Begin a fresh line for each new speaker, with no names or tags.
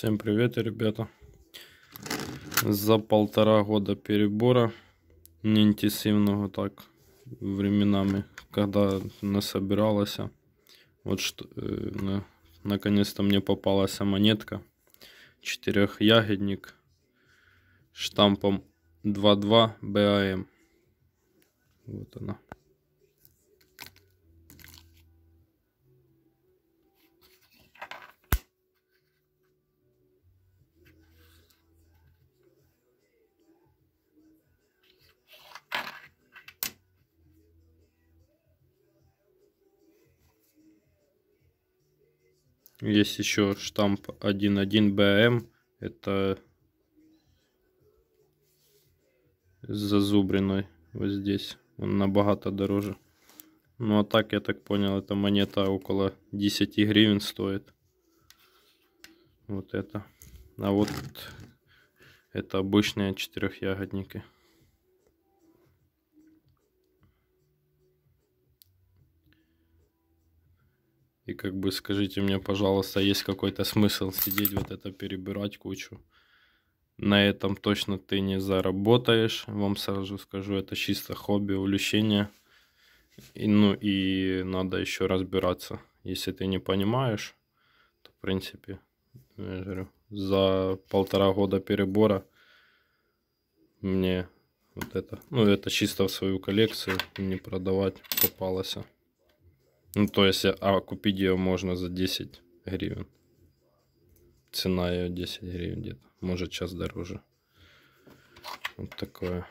Всем привет, ребята. За полтора года перебора неинтенсивного так временами, когда насобиралась, вот что, э, наконец-то мне попалась монетка. Четырехягодник штампом 22 BAM. Вот она. Есть еще штамп 1.1 БМ. Это с вот здесь. Он набагато дороже. Ну а так, я так понял, эта монета около 10 гривен стоит. Вот это. А вот это обычные четырехягодники. И как бы скажите мне, пожалуйста, есть какой-то смысл сидеть вот это перебирать кучу? На этом точно ты не заработаешь. Вам сразу скажу, это чисто хобби, увлечение. И, ну и надо еще разбираться. Если ты не понимаешь, то в принципе, я говорю, за полтора года перебора мне вот это, ну это чисто в свою коллекцию не продавать попалось. Ну, то есть, а купить ее можно за 10 гривен. Цена ее 10 гривен где-то. Может, сейчас дороже. Вот такое.